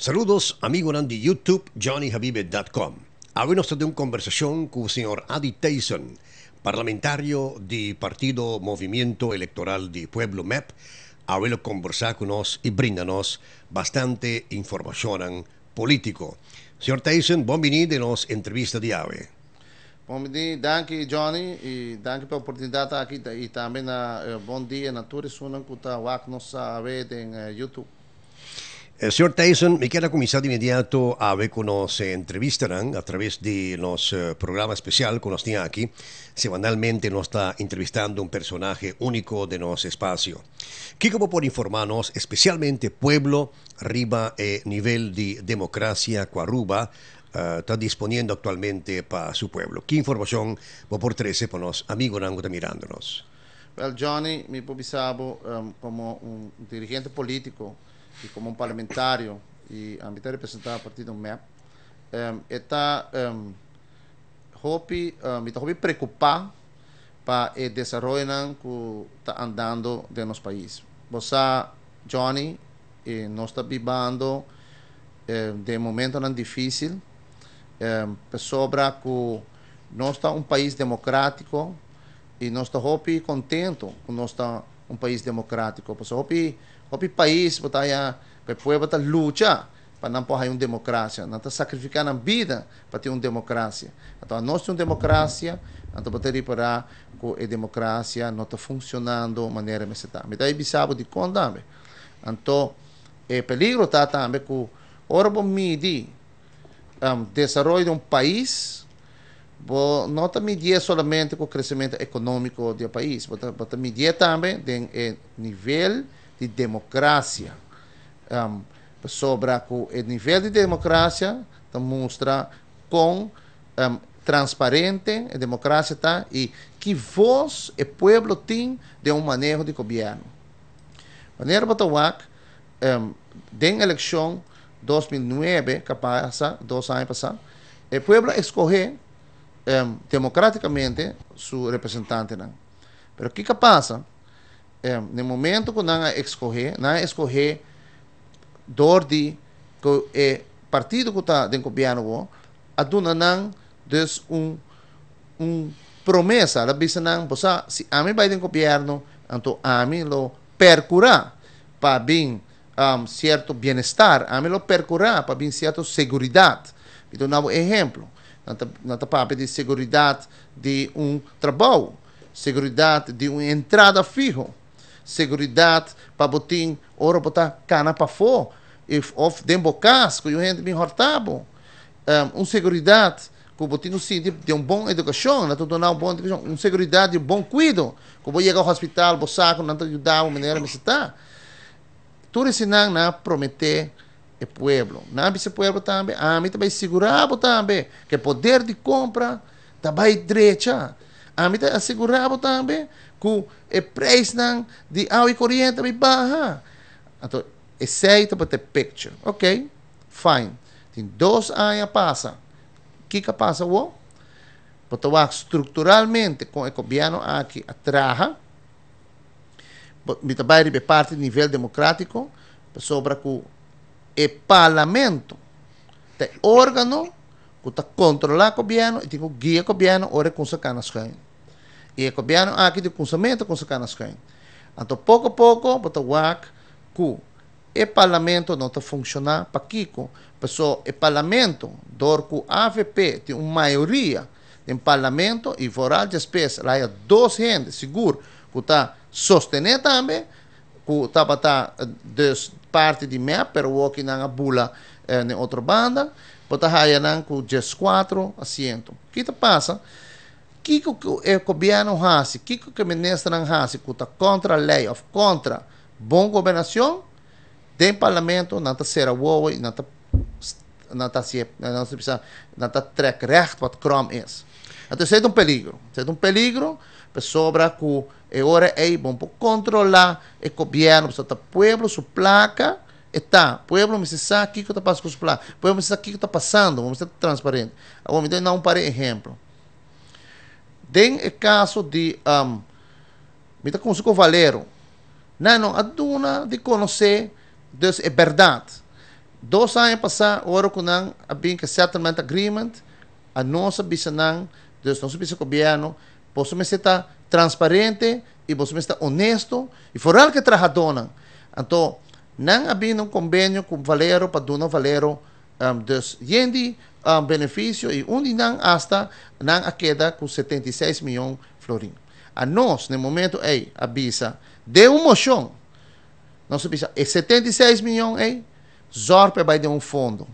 Saludos, amigo Nandi YouTube, johnnyhabibe.com. Avui de una conversación con el señor Adi Tyson, parlamentario del Partido Movimiento Electoral de Pueblo MEP. Avui conversar con nos y brindanos bastante información político. Señor Tyson, bienvenido a nos entrevista de AVE. Bienvenido, danke Johnny y danke por la oportunidad aquí y también uh, buen día en Turismo, que está nos a ver en YouTube señor Tyson, me queda comenzar de inmediato a ver cómo se entrevistarán a través de los eh, programa programas especial que nos tiene aquí. Semanalmente nos está entrevistando un personaje único de nuestro espacio. ¿Qué como por informarnos, especialmente pueblo, arriba eh, nivel de democracia, cuaruba, eh, está disponiendo actualmente para su pueblo. ¿Qué información va por 13 por los amigos que están mirándonos? Well, Johnny, me puedo um, como un dirigente político, e como um parlamentário e a ambitar representar o partido MEP, um, está um, hopi, um, está hopi preocupado para o eh, desenvolvimento que está andando de nosso país. Você, Johnny, e eh, nós está vivendo de momento não difícil, eh, sobra que nós está um país democrático e nós está hopi contento que nós está um país democrático. So, hopi, hopi país, bataya, pepueba ta lucha para não ter uma democracia. Não está sacrificando a vida para ter uma democracia. Então, a nossa democracia, então, para ter para que a democracia não está funcionando de maneira que eh, está. Me dá avisado de quando também. Então, é perigo tá também que, ora, o um, desenvolvimento de um país não está medir somente com o crescimento econômico do país, mas está medir também o nível de democracia. Um, sobre o nível de democracia, mostra com um, transparente a democracia está e que voz o povo tem de um manejo de governo. Maneira Batawak, um, em eleição 2009, que passa, dois anos passados, o povo escolheu Em, democráticamente su representante. no Pero qué pasa em, en el momento no momento que no escoger não escoger que eh, partido que está en gobierno a promesa des un un La ela pues, ah, a mí en dentro gobierno a mí lo percurá para bien cierto bienestar bienestar a mí lo percurá para cierto seguridad, y nuevo ejemplo. na parte de segurança de um trabalho, segurança de uma entrada fijo, segurança para botar ouro botar cana para fora, e of dembo casco e o gente me hortabo, um, um segurança que botar no sítio de um bom educação, na tudo uma bom educação, um segurança de um bom cuido, que vou chegar ao hospital, vou saco, não te ajudar, uma maneira me citar. Tudo isso não prometer e pueblo. Nabis e pueblo também. A mim também segurava também que poder de compra também direita. A mim também segurava também que o preço de água e corrente também baixa. Então, esse aí para ter picture. Ok, fine. Tem dois anos passa. O que que passa? O Botawax estruturalmente com o governo aqui atrás. Também parte do nível democrático sobre o é parlamento. Tem órgão que está controlando o governo e tem que guiar o governo ora com sacanas quem. E o governo aqui ah, de consumo com sacanas quem. Então, pouco a pouco, bota o que o parlamento não está funcionando para Kiko. Pessoal, o parlamento, dorco AVP tem uma maioria em parlamento e voral de espécie, lá é 12 gente, seguro, que está sostenendo também, ku tapata eh, de parte di mea pero woki nang abula eh, ni otro banda potahaya nang ku just 4 asiento kita pasa kiko ku e eh, cobiano hasi kiko que menestra nang hasi kuta contra lei of contra bom governação tem parlamento nata sera wowe nata nata se eh, nata precisa nata trek recht wat krom is. Het is steeds een peligro. é um perigo peligro, sobra ku e ora é bom, para controlar o governo, para o povo, sua placa, está. o povo me sabe o que está passando com placa o povo me sabe o que está passando. Vamos ser transparente. Vamos dar um par de exemplo. Tem o caso de. Um, me está com o Valero. Não, não, a duna de conhecer Deus é verdade. Dois anos passados, agora que não havia que settlement agreement, a nossa bisnã, Deus, nosso vice-governo, posso me citar transparente e você está honesto e fora que trabajadona. Então, não havia um convênio com Valero para dono Valero um, dos yendi um, benefício e onde não hasta não a queda com 76 milhões florim. A nós, no momento, é avisa de um mochão. Nós avisa é 76 milhões, é zorpe vai de um fundo.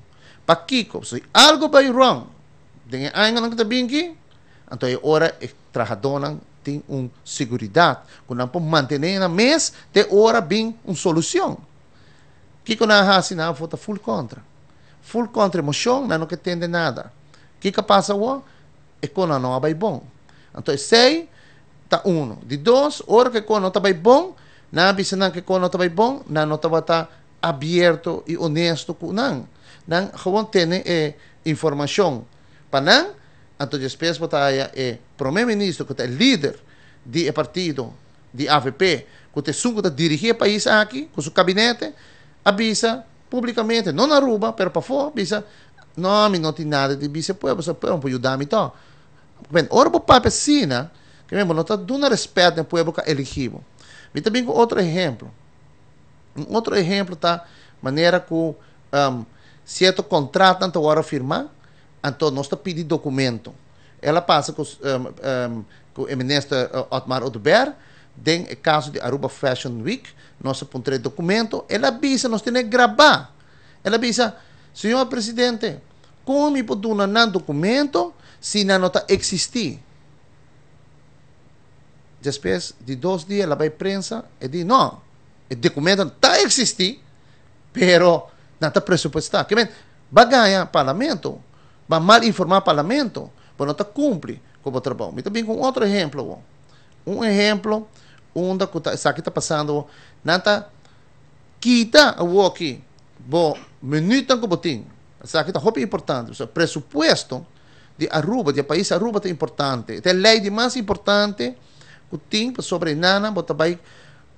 Para Kiko, se algo vai wrong, tem ainda não que está bem aqui, então é hora de trabalhar tem uma segurança. Quando nós manter na mesa, de hora bem uma solução. Que quando nós assinamos, vota full contra. Full contra emoção, não não entende nada. Que que passa o É nós não vai bom. Então, é seis tá um. De dois, hora que quando não tá bom, na não que quando não tá bom, nós não tá, tá aberto e honesto com não. Não, não tem é informação. Para não, Antodespes Botaia é primeiro-ministro, que é líder do partido de AVP, que é sungo da dirigir o país aqui, com seu gabinete, avisa publicamente, não na Aruba, mas para fora, avisa, não, não tem nada de vice-pueblo, você pode ajudar-me, então. Bem, ora o Papa Sina, que mesmo não está dando respeito ao povo que elegimos. E também com outro exemplo. Um outro exemplo está maneira que um, certo contrato não agora firmar, então, nós estamos pedindo documento. Ela passa com, um, ehm, um, ehm, com o ministro eh, Otmar Oduber, tem caso de Aruba Fashion Week, nós apontamos documento, ela avisa, nós temos que gravar. Ela avisa, senhor presidente, como pode não documento se não está existir? Depois de dois dias, ela vai à imprensa e diz, não, o documento está existir, pero não está presupuestado. Que bem, vai ganhar parlamento, vai mal informar o parlamento, mas não cumpre com o trabalho. E também com outro exemplo. Um exemplo, onde está aqui está passando, não está quita o aqui, bo minuta que botin. Isso aqui está muito importante. O seu presupuesto de Aruba, de país Aruba é importante. É a lei de mais importante que tem sobre nana, bota vai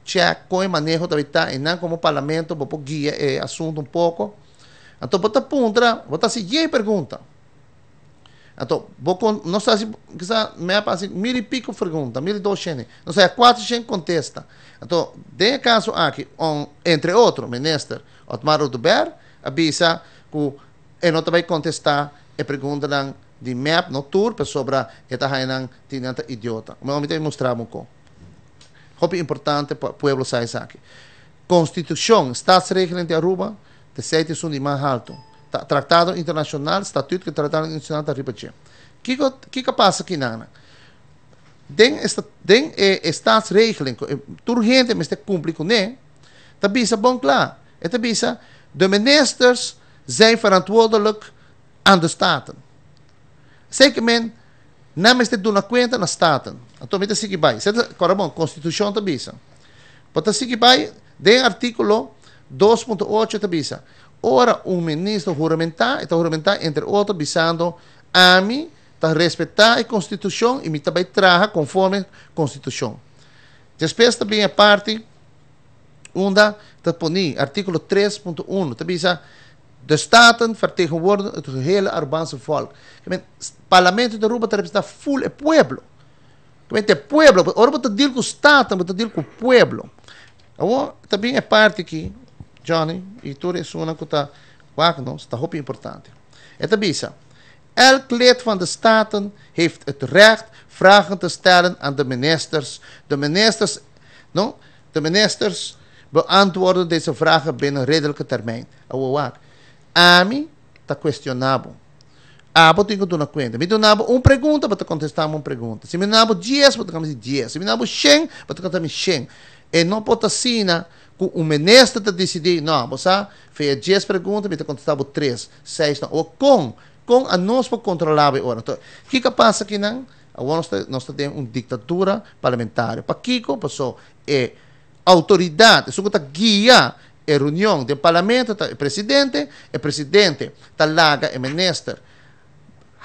check com o manejo da vida, e como parlamento, vou guia é eh, assunto um pouco. Então, bota puntra, bota se pergunta não sei se me aparece mil e pico perguntas, mil e gente Não sei, quatro gente contesta. Então, tem caso aqui, um, entre outros, ministro Otmar Uduber, avisa que ele não vai contestar e pergunta de MEP, no tour sobre esta rainha tinha idiota. O meu amigo mostrar um pouco. importante para o povo sair aqui. Constituição, Estado de Aruba, de 7 de mais alto. Tratado Internacional, Estatuto do Tratado Internacional da Ribatia. O que, que, passa aqui, Nana? Den, esta, eh, eh, urgente, mas tem cumprir com ele. Tá bem bom klaar. Het tá bisa, de ministers zijn verantwoordelijk aan de staten. Zeker men, namens de dona cuenta na staten. Então, meta sige bai. Seta, agora bom, constituição tá bisa. Pota sige bai, den artículo 2.8 tá bisa. Ora, um ministro juramentar, está juramentado entre outros visando a mim está respeitar a Constituição e me também traga conforme a Constituição. Depois também a parte onde está pondo artigo 3.1, também está de staten vertegenwoordigen het gehele Arbaanse volk. Het parlement de Aruba representa full o pueblo. Het pueblo, agora está deal com o staten, está deal com o pueblo. também é parte aqui, Johnny, e tur e suna que está Wagner sta hop importante. É abisa. Elk lid van de staten heeft het recht vragen te stellen aan de ministers. De ministers, no, de ministers beantwoorden deze vragen binnen redelijke termijn. Awawak. Ami ta questionabo. Abo tenho dona cuenta. Me donabo uma pergunta para te contestar uma pergunta. Se me donabo 10, para te contestar 10. Se me donabo 100, para te contestar 100. E não pode assinar o ministro te decidir, não, você fez 10 perguntas, me contestava 3, 6, não. Ou com, com a nós para controlar agora. Então, o que que passa aqui, não? Agora nós, nós temos uma ditadura parlamentar. Para que que passou? É autoridade, isso que está guia é reunião do parlamento, tá, é presidente, é presidente, o tá laga, é ministro.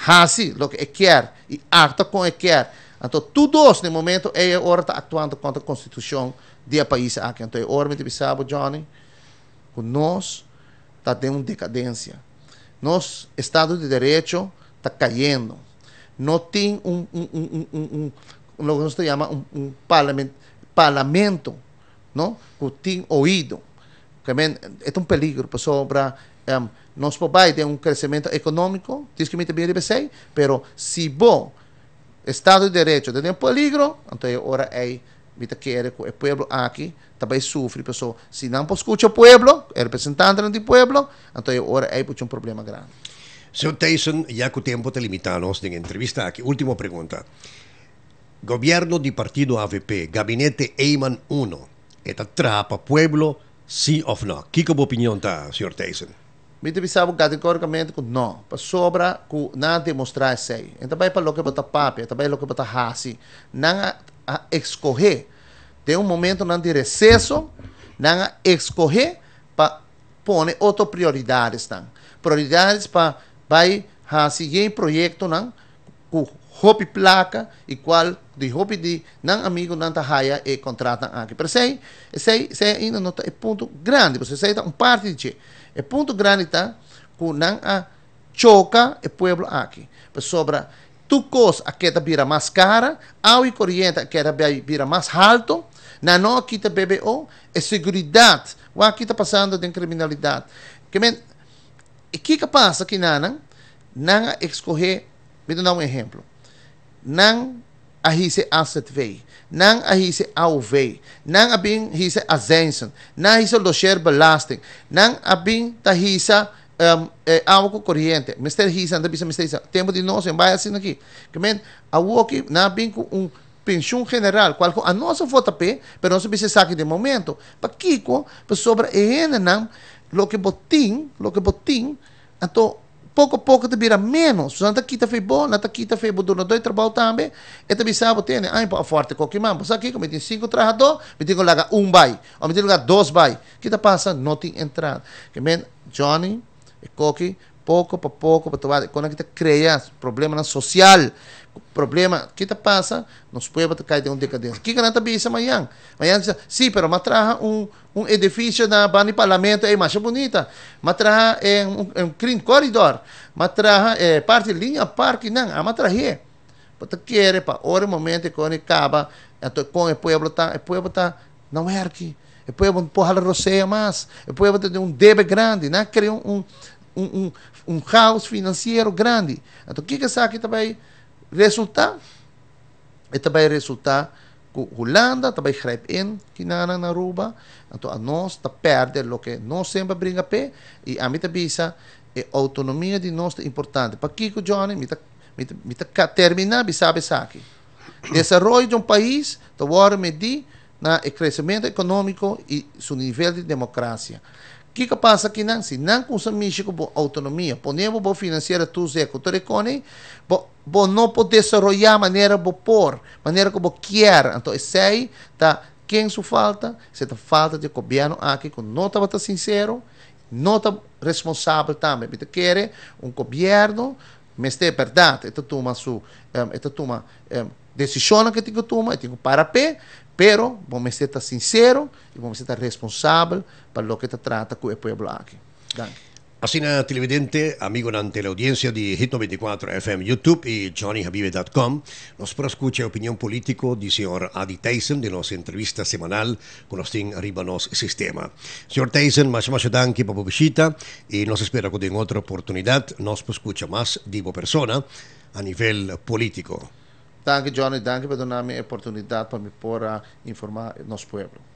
Hasi, o que é quer, e acta com é quer. Então, todos, no momento, é agora está atuando contra a Constituição do país aqui. Então, agora, é me sabe, Johnny, que nós está tendo uma decadência. Nós, Estado de Direito, está caindo. Não tem um, um, um, um, um, um se chama um, um parlamento, parlamento não? que tem ouído. Também é um perigo para um, nós vai ter um crescimento econômico, diz que me também deve mas se bom Estado de Direito tem um peligro, então agora é vita que o povo aqui também sofre pessoal. se não escuta o povo é representante do povo então agora é, é um problema grande Sr. Tyson, já que o tempo te limitamos en entrevista aqui. última pergunta: Governo de partido AVP, gabinete Eyman 1, esta trapa povo, sim o não? ¿Qué opinião está, señor Tyson? Mitibisabu kategoricamente não para Sobra para demonstrar demonstra say. E também para lo que bota papi, também lo que bota hasi. não a escorrer. Tem um momento não de recesso, não a escorrer para pôr outras prioridades. Prioridades para vai hasi projeto não ku hopi e igual de hopi de não amigo não raia e eh, contratam aqui. Pero sei, sei, sei ainda não tá, é ponto grande, você sei tá um parte de é ponto grande tá com não a choca o povo aqui. Sobra tu cos a queda vira mais cara, ao e corriente a queda vira mais alto, na não tá BBO, oh, é segurança o aqui tá passando de criminalidade. Que men, e que que passa aqui não, não escorrer, me dá um exemplo nang ahise asset vei, nang ahise au vei, nang abing hisa azenson, nang hisa losher belasting, nang abing da um, eh, água corriente corrente, Hisa, anda bisa Mr. Hisa, tempo de nós, vai assim aqui, que men, a na bem com um pensão general, qual a nossa vota pé, pero nosso bisa saque de momento, para Kiko, para sobra é não, lo que botim, lo que botim, então, pouco a pouco te vira menos. Não aqui te bom, não taquita te foi bom, não doi trabalho também. E te bisabo tem, aí para forte coque mambo. Sabe que eu tem cinco trajador, me tenho que um bai, ou me tenho tá que dois bai. Que te passa? Não tem entrada. Que men, Johnny e eh, coque, pouco a pouco, para tu vai, quando é que te cria problema social, problema, que te passa nos prueba kahit yung dekadensya. Kika na tabi sa mayang. Mayang sa, si, pero matraha um, um edifício na bani parlamento é mais bonita. Matraha é um, um green corridor. Matraha é eh, parte linha parque não, a te Pata para pa, ora momento quando acaba, com o povo tá, o povo tá, não é aqui. O povo empurra a roceia mais. O povo tem um debe grande, né? Cria um, um, um, um, um caos financeiro grande. Então, o que que sabe também? Resulta, itabay resulta com Holanda, também schreibt in, kinana na Aruba. Então, a nós tá perde o que não sempre brinca pé e a mita bisa e autonomia de nós é importante. Para que Johnny mita mita mita terminar bisabe o Desenvolvimento de um país, toward medir na crescimento econômico e seu nível de democracia o que que kinang sinang não sa misyo ko com autonomia, ponemo po financiera tu se kotorekone, po, po no po maneira manera po por, maneira ko po kier, anto esay, ta quem su falta, se ta falta de cobiano aqui, não nota bata sincero, não está responsável também, porque quer um governo, mas é verdade, esta toma su, um, esta toma um, decisão que tem que tomar, tem que parar pé, Pero vamos a ser sinceros y vamos a ser responsables para lo que se trata con el pueblo aquí. Gracias. Así nada, televidente, amigo ante la audiencia de Hit 94 FM YouTube y johnnyhabibe.com, nos escucha opinión político del señor Adi Tyson de nuestra entrevista semanal con los Ting Ribanos Sistema. Señor Tyson, muchas gracias por su visita y nos espera que en otra oportunidad nos escucha más de persona a nivel político. Danke Johnny, danke por darme nami oportunidad mi pora informar pueblo.